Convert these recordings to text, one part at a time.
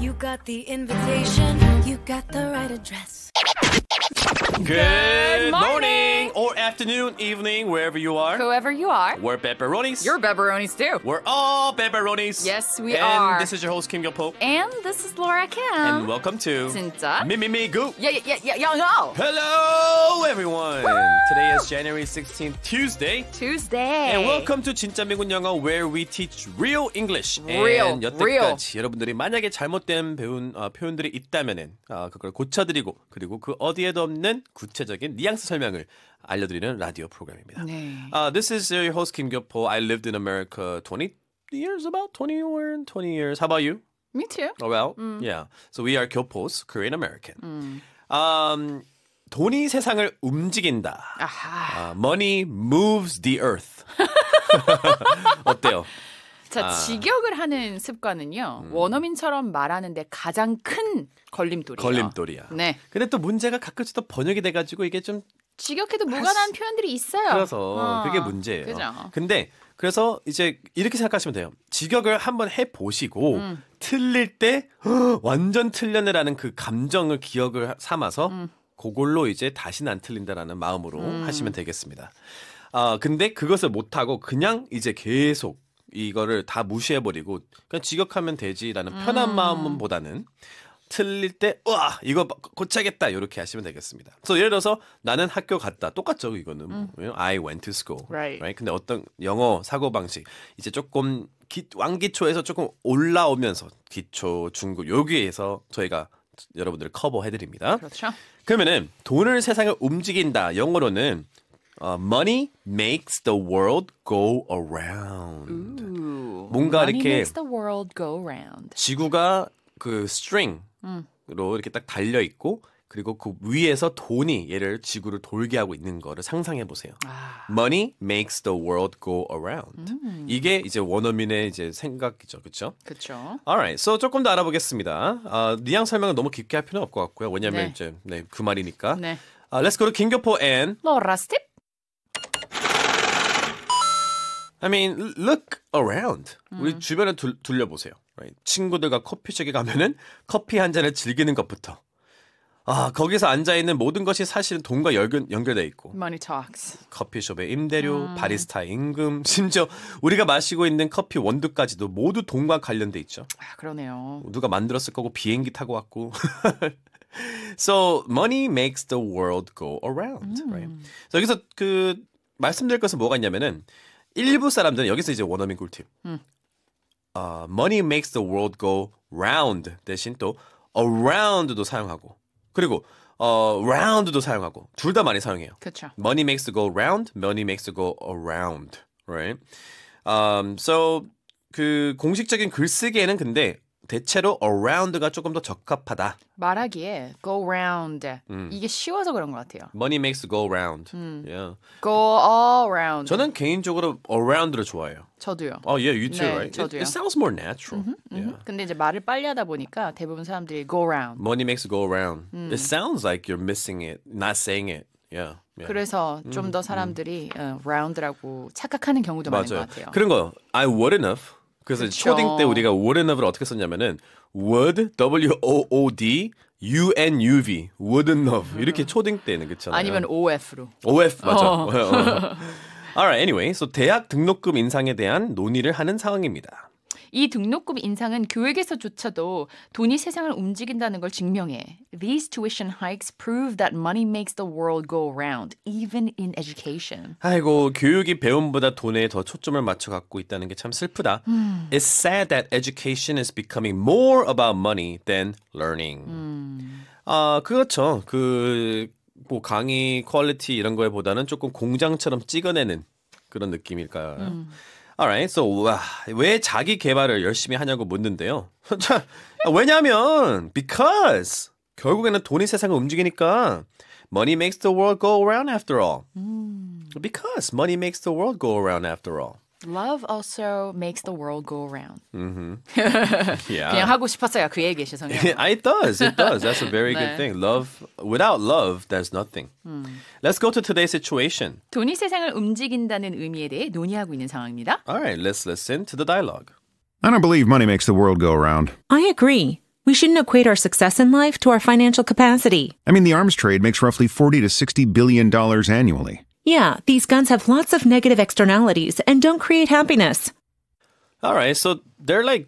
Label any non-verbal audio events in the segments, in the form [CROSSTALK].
You got the invitation, you got the right address. Good, morning. or afternoon, evening, wherever you are. Whoever you are. We're pepperonis. You're pepperonis too. We're all pepperonis. Yes, we and are. And this is your host Kim Gil Pope. And this is Laura Kim. And welcome to 진짜 Me Me Me Goo. Yeah, yeah, yeah, yeah, no. Hello, everyone. Today is January 16th, Tuesday. Tuesday. And welcome to 진짜 미군 영어, where we teach real English. Real, and 여태까지 real. 여러분들이 만약에 잘못된 배운 어, 표현들이 있다면은 어, 그걸 고쳐드리고 그리고 그 어디에도 없는 구체적인 뉘앙스 설명을 알려드리는 라디오 프로그램입니다. 네. Uh, this is your host Kim Gyopo. I lived in America 20 years, about 21, 20 years. How about you? Me too. Oh, well, mm. yeah. So we are Gyopos, Korean American. Mm. Um, 돈이 세상을 움직인다. 아하. Uh, money moves the earth. 어때요? 자, 아. 직역을 하는 습관은요. 음. 원어민처럼 말하는데 가장 큰 걸림돌이에요. 걸림돌이야. 네. 근데 또 문제가 가끔씩 또 번역이 돼 가지고 이게 좀 직역해도 무관한 수... 표현들이 있어요. 그래서 어. 그게 문제예요. 그죠. 근데 그래서 이제 이렇게 생각하시면 돼요. 직역을 한번 해 보시고 음. 틀릴 때 어, 완전 틀렸네라는 그 감정을 기억을 삼아서 음. 그걸로 이제 다시는 안 틀린다라는 마음으로 음. 하시면 되겠습니다. 아 어, 근데 그것을 못 하고 그냥 이제 계속 이거를 다 무시해버리고 그냥 직역하면 되지라는 편한 음. 마음보다는 틀릴 때, 우 와, 이거 고쳐야겠다. 이렇게 하시면 되겠습니다. 그래서 예를 들어서 나는 학교 갔다. 똑같죠, 이거는. 뭐. 음. I went to school. Right. right. 근데 어떤 영어 사고방식. 이제 조금 기, 왕기초에서 조금 올라오면서 기초, 중급, 여기에서 저희가 여러분들을 커버해드립니다. 그렇죠. 그러면은 돈을 세상을 움직인다. 영어로는 어, money makes the world go around. Ooh, 뭔가 money 이렇게 makes the world go round. 지구가 그 스트링 음. 로 이렇게 딱 달려 있고 그리고 그 위에서 돈이 얘를 지구를 돌게 하고 있는 거를 상상해 보세요. 아. Money makes the world go around. 음. 이게 이제 원어민의 이제 생각이죠, 그렇죠? 그렇죠. Alright, so 조금 더 알아보겠습니다. 아, 뉘앙 설명은 너무 깊게 할 필요는 없고 같고요. 왜냐하면 네. 이제 네, 그 말이니까. 네. 아, let's go to 김교포 and 로라스팁. I mean, look around. 음. 우리 주변을 둘, 둘려보세요. Right? 친구들과 커피숍에 가면은 커피 한 잔을 즐기는 것부터. 아, 거기서 앉아 있는 모든 것이 사실은 돈과 연결, 연결돼 있고. Money talks. 커피숍의 임대료, 음. 바리스타 임금, [LAUGHS] 심지어 우리가 마시고 있는 커피 원두까지도 모두 돈과 관련돼 있죠. 아, 그러네요. 누가 만들었을 거고 비행기 타고 왔고. [LAUGHS] so money makes the world go around, 음. right? So 여기서 그 말씀드릴 것은 뭐가 있냐면은 일부 사람들은 여기서 이제 원어민 꿀팁. 음. 어, money makes the world go round 대신 또 around도 사용하고 그리고 어, round도 사용하고 둘 다 많이 사용해요. 그렇죠. Money makes go round, money makes go around, right? Um, so 그 공식적인 글쓰기에는 근데 대체로 around가 조금 더 적합하다. 말하기에 go round 음. 이게 쉬워서 그런 것 같아요. Money makes go round. 음. Yeah. Go all round. 저는 개인적으로 around를 좋아해요. 저도요. Oh yeah, you too, 네, right? 저도요. It, it sounds more natural. 음흠, 음흠. Yeah. 근데 이제 말을 빨리 하다 보니까 대부분 사람들이 go round. Money makes go round. 음. It sounds like you're missing it, not saying it. Yeah. yeah. 그래서 음, 좀더 사람들이 음. 어, round라고 착각하는 경우도 맞아요. 많은 것 같아요. 그런 거 I would enough. 그래서 그쵸. 초딩 때 우리가 워 o u l d 어떻게 썼냐면은 would w o o d U N U V w o u l d n o v e 이렇게 초딩 때는 그렇잖아요. 아니면 O F로. O F 맞아. 어. 어, 어, 어. Alright, anyway, so 대학 등록금 인상에 대한 논의를 하는 상황입니다. 이 등록금 인상은 교육에서조차도 돈이 세상을 움직인다는 걸 증명해. these tuition hikes prove that money makes the world go round, even in education. 아이고, 교육이 배움보다 돈에 더 초점을 맞춰 갖고 있다는 게 참 슬프다. 음. It's sad that education is becoming more about money than learning. 음. 아, 그렇죠. 그, 뭐, 강의 퀄리티 이런 거에 보다는 조금 공장처럼 찍어내는 그런 느낌일까요? 음. Alright, so 와, 왜 자기 개발을 열심히 하냐고 묻는데요. 왜냐하면 because 결국에는 돈이 세상을 움직이니까 money makes the world go around after all. Because money makes the world go around after all. Love also makes the world go around. Mm-hmm. [LAUGHS] yeah. 그냥 하고 싶었어요 그 얘기 죄송해요. [LAUGHS] it does, it does. That's a very 네. good thing. Love without love, there's nothing. 음. Let's go to today's situation. 돈이 세상을 움직인다는 의미에 대해 논의하고 있는 상황입니다. All right, let's listen to the dialogue. I don't believe money makes the world go around. I agree. We shouldn't equate our success in life to our financial capacity. I mean, the arms trade makes roughly 40 to 60 billion dollars annually. Yeah, these guns have lots of negative externalities and don't create happiness. All right, so they're like,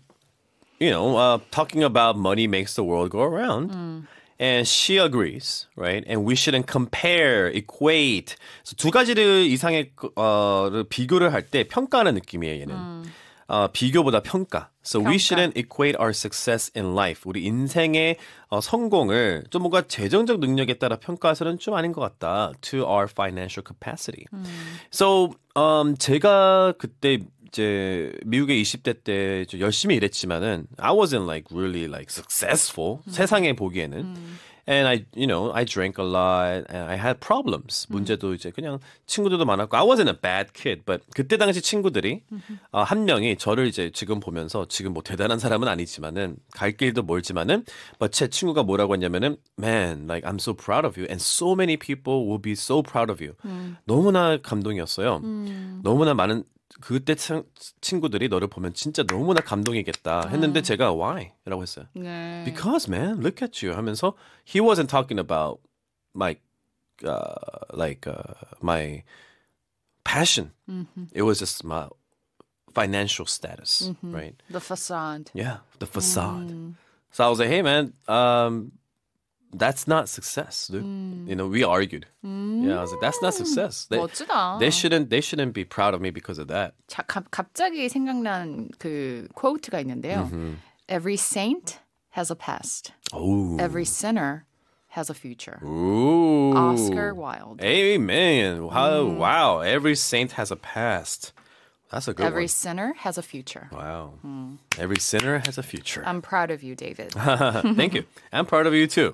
you know, uh, talking about money makes the world go around. Mm. And she agrees, right? And we shouldn't compare, equate. So 두 가지를 이상의 어, 비교를 할 때 평가하는 느낌이에요, 얘는. 어, 비교보다 평가. So 평가. we shouldn't equate our success in life. 우리 인생의 어, 성공을 좀 뭔가 재정적 능력에 따라 평가해서는 좀 아닌 것 같다. To our financial capacity. 음. So um, 제가 그때 이제 미국의 20대 때 열심히 일했지만은 I wasn't like really like successful. 음. 세상에 보기에는. 음. And I, you know, I drank a lot and I had problems. 음. 문제도 이제 그냥 친구들도 많았고 I wasn't a bad kid, but 그때 당시 친구들이 어, 한 명이 저를 이제 지금 보면서 지금 뭐 대단한 사람은 아니지만은 갈 길도 멀지만은 but 제 친구가 뭐라고 했냐면은 man, like I'm so proud of you and so many people will be so proud of you. 음. 너무나 감동이었어요. 음. 너무나 많은 그때 친, 친구들이 너를 보면 진짜 너무나 감동이겠다 했는데 아. 제가 why? 라고 했어요. 네. Because man, look at you 하면서 he wasn't talking about my uh, like uh, my passion. Mm-hmm. It was just my financial status, mm-hmm. right? The facade. Yeah, the facade. Mm. So I was like, hey man, um, that's not success, dude. Mm. You know, we argued. Mm. Yeah, I was like, that's not mm. success. They, They shouldn't, they shouldn't be proud of me because of that. 자 갑 가, 갑자기 생각난 그 quote가 있는데요. Mm-hmm. Every saint has a past. Oh. Every sinner has a future. Ooh. Oscar Wilde. Amen. Wow, mm. wow. Every saint has a past. That's a good Every one. sinner has a future. Wow. Mm. Every sinner has a future. I'm proud of you, David. [LAUGHS] Thank you. I'm proud of you too.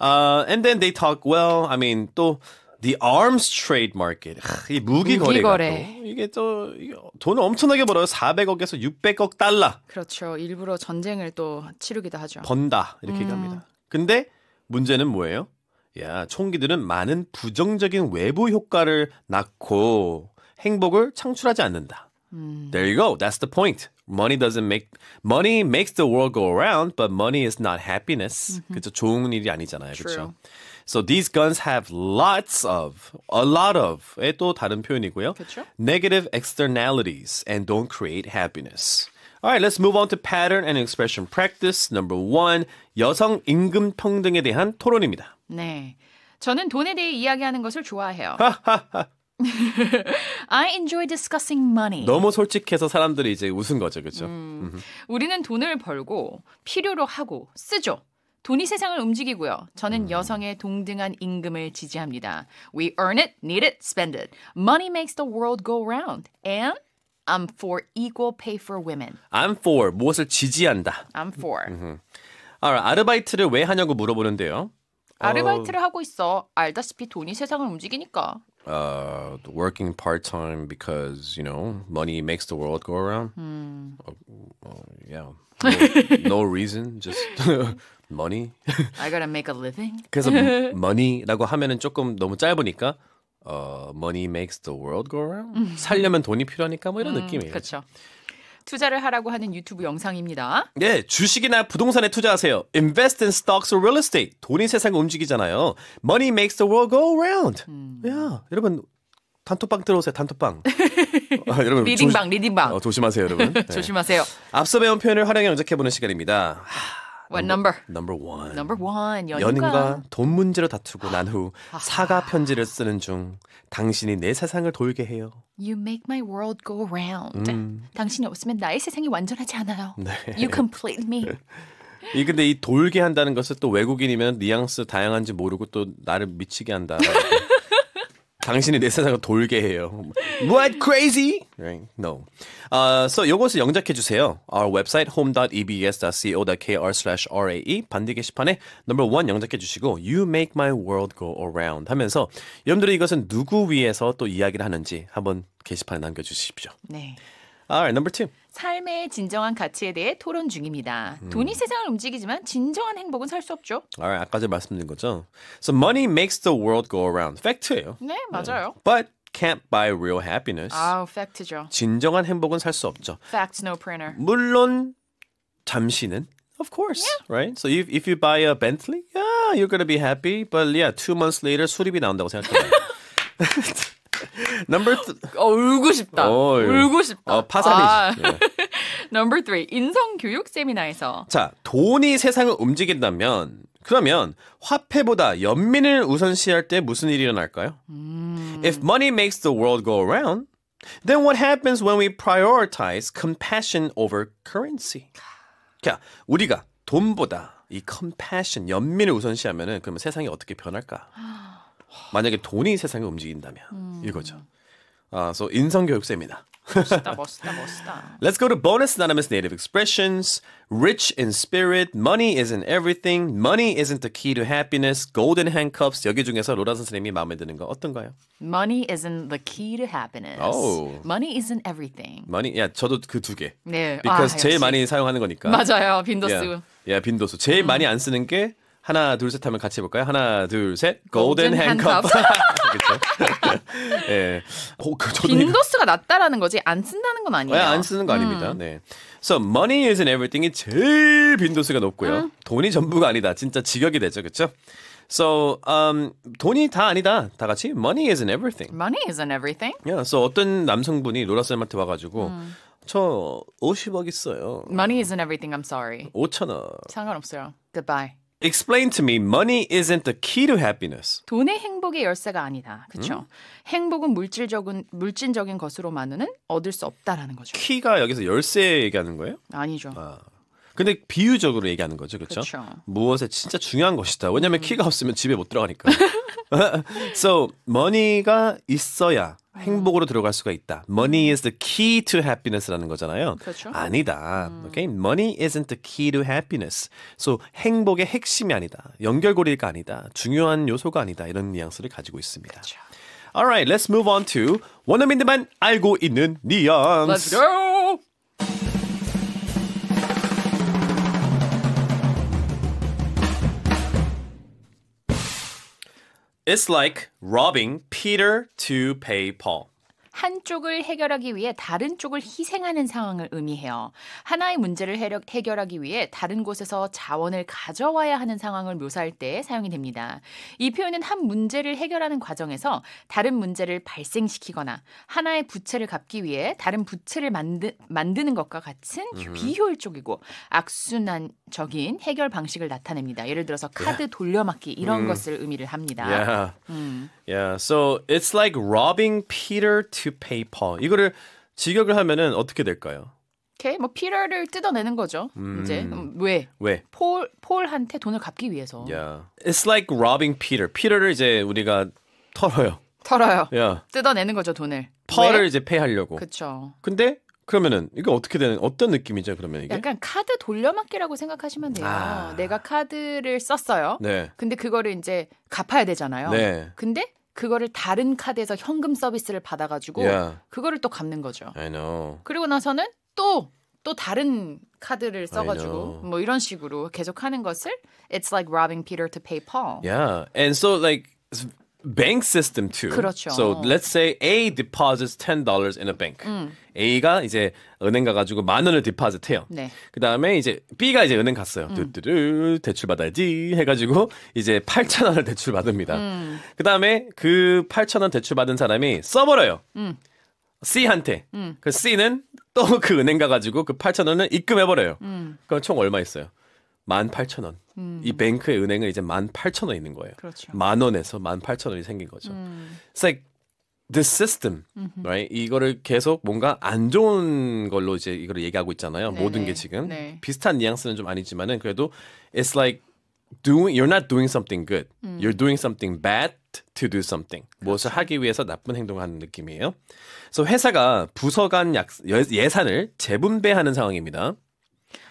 Uh, and then they talk, well, I mean, 또 The arms trade market. 이 무기, 무기 거래가 거래. 또 이게 또돈 엄청나게 벌어요. 400억에서 600억 달러. 그렇죠. 일부러 전쟁을 또 치르기도 하죠. 번다 이렇게 음. 얘기합니다. 근데 문제는 뭐예요? 야 총기들은 많은 부정적인 외부 효과를 낳고 행복을 창출하지 않는다. 음. There you go. That's the point. money doesn't make money makes the world go around, but money is not happiness. Mm-hmm. 좋은 일이 아니잖아요. 그렇죠? So these guns have lots of, a lot of, 또 다른 표현이고요. 그쵸? Negative externalities and don't create happiness. All right, let's move on to pattern and expression practice. Number one, 여성 임금 평등에 대한 토론입니다. 네. 저는 돈에 대해 이야기하는 것을 좋아해요. [LAUGHS] [LAUGHS] I enjoy discussing money. 너무 솔직해서 사람들이 이제 웃은 거죠, 그렇죠? 음, 우리는 돈을 벌고 필요로 하고 쓰죠. 돈이 세상을 움직이고요. 저는 음. 여성의 동등한 임금을 지지합니다. We earn it, need it, spend it. Money makes the world go round. And I'm for equal pay for women. I'm for 무엇을 지지한다. I'm for. 아, 아르바이트를 왜 하냐고 물어보는데요. 아르바이트를 어... 하고 있어. 알다시피 돈이 세상을 움직이니까. uh, working part time because you know money makes the world go around. Mm. Uh, well, yeah, no, no, [LAUGHS] reason, just [LAUGHS] money. I gotta make a living. Because [LAUGHS] money라고 하면은 조금 너무 짧으니까 어, money makes the world go around. 살려면 돈이 필요하니까 뭐 이런 음, 느낌이에요. 그렇죠. 투자를 하라고 하는 유튜브 영상입니다. 네, 주식이나 부동산에 투자하세요. Invest in stocks or real estate. 돈이 세상을 움직이잖아요. Money makes the world go round. 음. Yeah, 여러분 단톡방 들어오세요. 단톡방. [LAUGHS] 아, 여러분 리딩방 조시, 리딩방. 어, 조심하세요, 여러분. [LAUGHS] 네. 조심하세요. 앞서 배운 표현을 활용해 연작해 보는 시간입니다. 하... What number? Number one. Number one. 연인과, 돈 문제로 다투고 난후 아. 사과 편지를 쓰는 중 당신이 내 세상을 돌게 해요. You make my world go round. 음. 당신이 없으면 나의 세상이 완전하지 않아요. 네. You complete me. [LAUGHS] 이 근데 이 돌게 한다는 것은 또 외국인이면 뉘앙스 다양한지 모르고 또 나를 미치게 한다. [LAUGHS] 당신이 내 세상을 돌게 해요. What crazy? Right? No. Uh, so 요것을 영작해 주세요. Our website home.ebs.co.kr/rae 반대 게시판에 number one 영작해 주시고 You make my world go around 하면서 여러분들이 이것은 누구 위해서 또 이야기를 하는지 한번 게시판에 남겨 주십시오. 네. Alright, number two. 삶의 진정한 가치에 대해 토론 중입니다. 음. 돈이 세상을 움직이지만 진정한 행복은 살 수 없죠. Alright, 아까 전에 말씀드린 거죠. So money makes the world go around. 팩트예요. 네, 맞아요. Yeah. But can't buy real happiness. 아, 팩트죠. 진정한 행복은 살 수 없죠. Fact no printer. 물론 잠시는 Of course, yeah. right? So if if you buy a Bentley, yeah, you're gonna be happy. But yeah, two months later 수리비 나온다고 생각해. Number th- 어, 울고 싶다. 어, 울고 싶다. 어, 파산이지. 아. Number three. 인성교육 세미나에서. 자, 돈이 세상을 움직인다면, 그러면 화폐보다 연민을 우선시할 때 무슨 일이 일어날까요? 음. If money makes the world go around, then what happens when we prioritize compassion over currency? 자, 우리가 돈보다 이 compassion, 연민을 우선시하면은 그러면 세상이 어떻게 변할까? 만약에 돈이 세상을 움직인다면 음. 이거죠. 아, so 인성 교육세입니다. 멋있다, 멋있다, 멋있다. Let's go to bonus synonymous native expressions. Rich in spirit, money isn't everything, money isn't the key to happiness, golden handcuffs. 여기 중에서 로라 선생님이 마음에 드는 거 어떤가요? Money isn't the key to happiness. Oh. Money isn't everything. Money, 야, 저도 그 두 개. 네. Because 아, 제일 역시. 많이 사용하는 거니까. 맞아요, 빈도수. Yeah, yeah 빈도수. 제일 음. 많이 안 쓰는 게 하나 둘 셋 하면 같이 해볼까요? 하나 둘셋 골든 핸컵. 그렇죠. [LAUGHS] 예. 그, 빈도수가 낮다라는 거지 안 쓴다는 건 아니에요. 예, 안 쓰는 거 아닙니다. 음. 네. So money is n everything이 제일 빈도수가 높고요. 음. 돈이 전부가 아니다. 진짜 직역이 되죠, 그렇죠? So, um, 돈이 다 아니다. 다 같이 money i s n everything. Money i s n everything. Yeah, so 어떤 남성분이 노라쌤한테 와가지고 음. 저 50억 있어요. Money isn't everything. I'm sorry. 5천 원. 상관없어요. Goodbye. Explain to me, money isn't the key to happiness. 돈의 행복의 열쇠가 아니다. 그렇죠? 행복은 물질적인 물질적인 것으로만은 얻을 수 없다라는 거죠. 키가 여기서 열쇠 얘기하는 거예요? 아니죠. 아. 근데 비유적으로 얘기하는 거죠, 그렇죠? 무엇에 진짜 중요한 것이다. 왜냐하면 음. 키가 없으면 집에 못 들어가니까. [LAUGHS] so money가 있어야 행복으로 들어갈 수가 있다. Money is the key to happiness라는 거잖아요. 그렇죠. 아니다. 음. Okay? Money isn't the key to happiness. So 행복의 핵심이 아니다. 연결고리가 아니다. 중요한 요소가 아니다. 이런 뉘앙스를 가지고 있습니다. 그렇죠. Alright, let's move on to 원어민들만 알고 있는 뉘앙스. Let's go. It's like robbing Peter to pay Paul. 한쪽을 해결하기 위해 다른 쪽을 희생하는 상황을 의미해요. 하나의 문제를 해결하기 위해 다른 곳에서 자원을 가져와야 하는 상황을 묘사할 때 사용이 됩니다. 이 표현은 한 문제를 해결하는 과정에서 다른 문제를 발생시키거나 하나의 부채를 갚기 위해 다른 부채를 만드, 만드는 것과 같은 음. 비효율적이고 악순환적인 해결 방식을 나타냅니다. 예를 들어서 예. 카드 yeah. 돌려막기 이런 음. 것을 의미를 합니다. Yeah. 음. yeah. So it's like robbing Peter to o c c p a t o r 이거를 직역을 하면은 어떻게 될까요? 이렇게 뭐 필요를 뜯어내는 거죠. 음. 이제 음, 왜? 왜? 폴 폴한테 돈을 갚기 위해서. Yeah. It's like robbing Peter. 피터를 이제 우리가 털어요. 털어요. Yeah. 뜯어내는 거죠 돈을. 펄을 이제 패하려고. 그렇죠. 근데 그러면은 이게 어떻게 되는 어떤 느낌이죠? 그러면 이게 약간 카드 돌려막기라고 생각하시면 돼요. 아. 내가 카드를 썼어요. 네. 근데 그거를 이제 갚아야 되잖아요. 네. 근데 그거를 다른 카드에서 현금 서비스를 받아가지고 yeah. 그거를 또 갚는 거죠. I know. 그리고 나서는 또또 또 다른 카드를 써가지고 뭐 이런 식으로 계속 하는 것을 it's like robbing Peter to pay Paul. Yeah, and so like bank system too. 그렇죠. So let's say A deposits ten dollars in a bank. 음. A가 이제 은행가 가지고 만 원을 디파짓해요. 네. 그 다음에 이제 B가 이제 은행 갔어요. 음. 뚜뚜르 대출 받아야지 해가지고 이제 8천 원을 대출 받습니다. 음. 그 다음에 그 8천 원 대출 받은 사람이 써버려요. 음. C한테. 음. 그 C는 또 그 은행 가가지고 그 8천 원을 입금해버려요. 음. 그럼 총 얼마 있어요? 18,000원. 음. 이 뱅크의 은행은 이제 18,000원 있는 거예요. 그렇죠. 만 원에서 18,000원이 생긴 거죠. 음. It's like the system, 음흠. right? 이거를 계속 뭔가 안 좋은 걸로 이제 이걸 얘기하고 있잖아요. 네 모든 게 지금 네. 비슷한 뉘앙스는 좀 아니지만은 그래도 it's like doing you're not doing something good. 음. You're doing something bad to do something. 그렇죠. 무엇을 하기 위해서 나쁜 행동을 하는 느낌이에요. 그래서 회사가 부서 간 약, 예산을 재분배하는 상황입니다.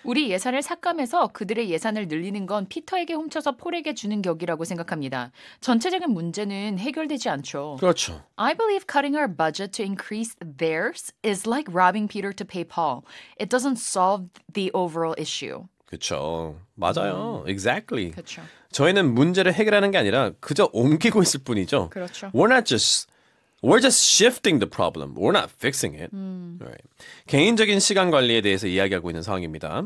우리 예산을 삭감해서 그들의 예산을 늘리는 건 피터에게 훔쳐서 폴에게 주는 격이라고 생각합니다. 전체적인 문제는 해결되지 않죠. 그렇죠. I believe cutting our budget to increase theirs is like robbing Peter to pay Paul. It doesn't solve the overall issue. 그렇죠. 맞아요. 음. Exactly. 그렇죠. 저희는 문제를 해결하는 게 아니라 그저 옮기고 있을 뿐이죠. 그렇죠. We're not just We're just shifting the problem. We're not fixing it. 음. Right. 개인적인 시간 관리에 대해서 이야기하고 있는 상황입니다.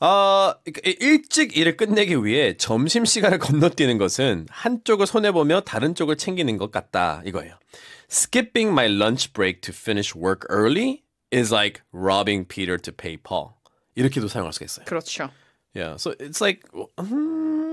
아, 일찍 일을 끝내기 위해 점심 시간을 건너뛰는 것은 한쪽을 손해보며 다른 쪽을 챙기는 것 같다. 이거예요. Skipping my lunch break to finish work early is like robbing Peter to pay Paul. 이렇게도 사용할 수가 있어요. 그렇죠. Yeah. So it's like 음,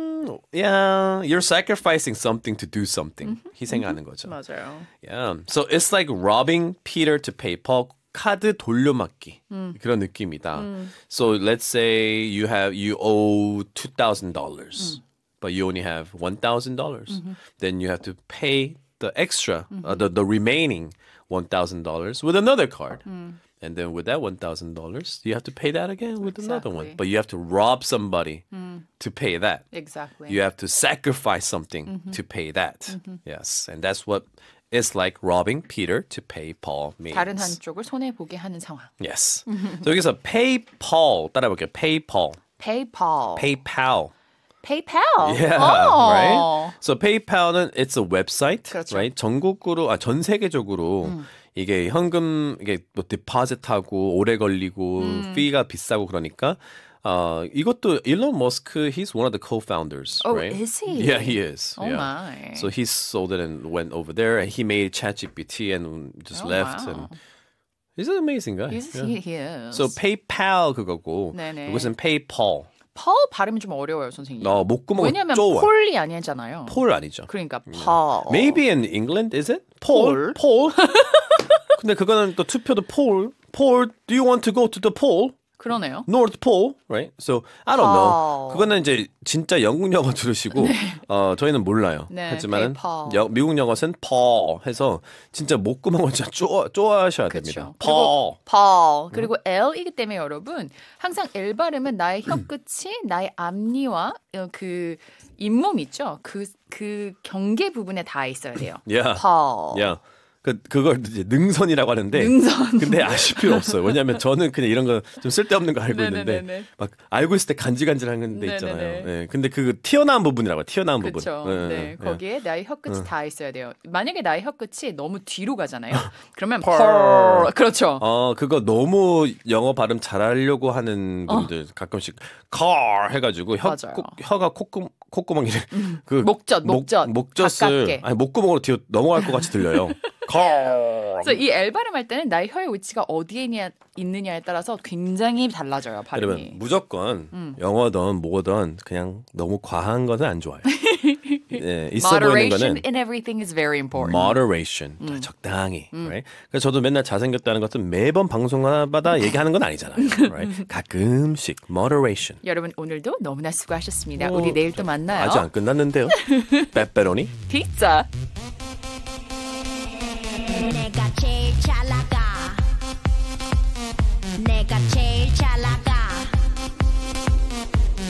yeah, you're sacrificing something to do something. 희생하는 mm-hmm, mm-hmm. 거죠. 맞아요. Yeah, so it's like robbing Peter to pay Paul. 카드 돌려막기 그런 느낌이다. So let's say you have you owe two thousand dollars, but you only have one thousand dollars. Mm-hmm. Then you have to pay the extra, uh, the the remaining one thousand dollars with another card. Mm and then with that one thousand dollars, you have to pay that again with exactly. another one. But you have to rob somebody mm. to pay that. Exactly. You have to sacrifice something mm-hmm. to pay that. Mm-hmm. Yes, and that's what it's like robbing Peter to pay Paul means. 다른 한쪽을 손해 보게 하는 상황. Yes. [LAUGHS] so 여기서 pay Paul 따라볼게 Pay Paul. Pay Paul. PayPal. PayPal. Yeah, oh. right. So PayPal은 it's a website, 그렇죠. right? 전국으로 아 전 세계적으로. 음. 이게 현금 이게 뭐 디파짓하고 오래 걸리고 음. 피가 비싸고 그러니까 어, 이것도 Elon Musk, he's one of the co-founders, oh, right? is he? Yeah, he is. Oh yeah. my. So he sold it and went over there, and he made ChatGPT and just oh, left. Wow. And he's an amazing guy. He's, yeah. He is. So PayPal 그거고, 네네. 이것은 PayPal. 퍼 발음이 좀 어려워요, 선생님. 어, 목구멍 왜냐면 쪼아. 폴이 아니잖아요. 폴 아니죠. 그러니까 퍼. 음. Maybe in England is it? 폴. 폴. [LAUGHS] 근데 그거는 또 투표도 폴. 폴, do you want to go to the poll? 그러네요. North Pole, right? So I don't know. 그거는 이제 진짜 영국 영어 들으시고 [LAUGHS] 네. 어 저희는 몰라요. 네, 하지만 여, 미국 영어는 Paul 해서 진짜 목구멍을 진짜 쪼, 쪼아셔야 됩니다. Paul. Paul. 음? 그리고 L이기 때문에 여러분 항상 L 발음은 나의 혀끝이 음. 나의 앞니와 어, 그 잇몸 있죠. 그그 그 경계 부분에 닿 있어야 돼요. Yeah. Paul. Yeah. 그 그걸 이제 능선이라고 하는데 능선. 근데 아실 필요 없어요. 왜냐하면 저는 그냥 이런 거 좀 쓸데없는 거 알고 있는데 네네네네. 막 알고 있을 때 간질간질한 데 있잖아요. 네. 근데 그 튀어나온 부분이라고 튀어나온 그쵸. 부분. 예. 네. 네. 거기에 나의 혀끝이 네. 다 있어야 돼요. 만약에 나의 혀끝이 너무 뒤로 가잖아요. [LAUGHS] 그러면 펄 그렇죠. 어 그거 너무 영어 발음 잘하려고 하는 어. 분들 어. 가끔씩 c 해가지고 혀 맞아요. 코, 혀가 콧구 콧구멍이 래그 음. [LAUGHS] 목젖 목젖 목젖을 아니 목구멍으로 뒤로 넘어갈 것 같이 들려요. [LAUGHS] 그래서 이 L 발음할 때는 나의 혀의 위치가 어디에 있 있느냐에 따라서 굉장히 달라져요 발음이. 여러분 무조건 음. 영어든 뭐든 그냥 너무 과한 것은 안 좋아요. 예, [LAUGHS] 있어 보이는 는 Moderation in everything is very important. moderation 다 음. 적당히. 음. Right? 그래서 그러니까 저도 맨날 잘생겼다는 것은 매번 방송마다 음. 얘기하는 건 아니잖아요. Right? [LAUGHS] 가끔씩 moderation. 여러분 오늘도 너무나 수고하셨습니다. 어, 우리 내일 또 만나요. 아직 안 끝났는데요. 빼빼로니 [LAUGHS] 피자. 내가 제일 잘 나가 내가 제일 잘 나가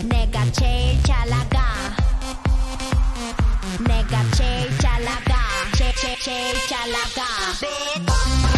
내가 제일 잘 나가 ¡Cerca la cabeza!